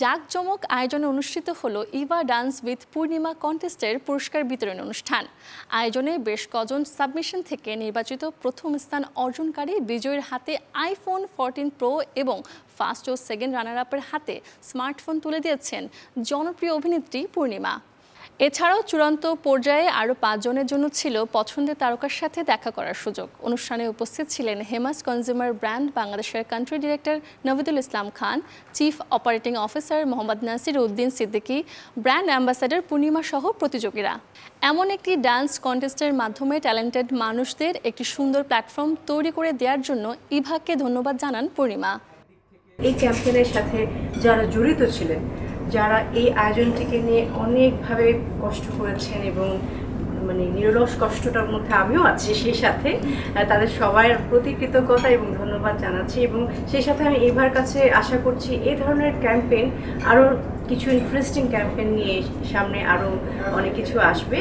জাঁকজমক আয়োজনে অনুষ্ঠিত হলো ইভা ডান্স উইথ পূর্ণিমা কন্টেস্টের পুরস্কার বিতরণ অনুষ্ঠান আয়োজনে বেশ কজন সাবমিশন থেকে নির্বাচিত প্রথম স্থান অর্জনকারী বিজয়ীর হাতে আইফোন ফোরটিন প্রো এবং ফার্স্ট ও সেকেন্ড রানার আপের হাতে স্মার্টফোন তুলে দিয়েছেন জনপ্রিয় অভিনেত্রী পূর্ণিমা এছাড়াও চূড়ান্ত পর্যায়ে আরও পাঁচজনের জন্য ছিল পছন্দের তারকার সাথে দেখা করার সুযোগ অনুষ্ঠানে উপস্থিত ছিলেন হেমাস কনজিউমার ব্র্যান্ড বাংলাদেশের country director Nabidul Islam Khan chief operating officer Mohammad Nasir Uddin Siddiqui brand ambassador Purnima সহ প্রতিযোগীরা এমন একটি ডান্স কন্টেস্টের মাধ্যমে ট্যালেন্টেড মানুষদের একটি সুন্দর প্ল্যাটফর্ম তৈরি করে দেওয়ার জন্য ইভাকে ধন্যবাদ জানান পূর্ণিমা এই ক্যাম্পেনের সাথে যারা জড়িত ছিলেন যারা এই আয়োজনটিকে নিয়ে অনেকভাবে কষ্ট করেছেন এবং মানে নিরলস কষ্টটার মধ্যে আমিও আছি সেই সাথে তাদের সবার প্রতি কৃতজ্ঞতা এবং ধন্যবাদ জানাচ্ছি এবং সেই সাথে আমি এবার কাছে আশা করছি এই ধরনের ক্যাম্পেইন আরও কিছু ইন্টারেস্টিং ক্যাম্পেইন নিয়ে সামনে আরও অনেক কিছু আসবে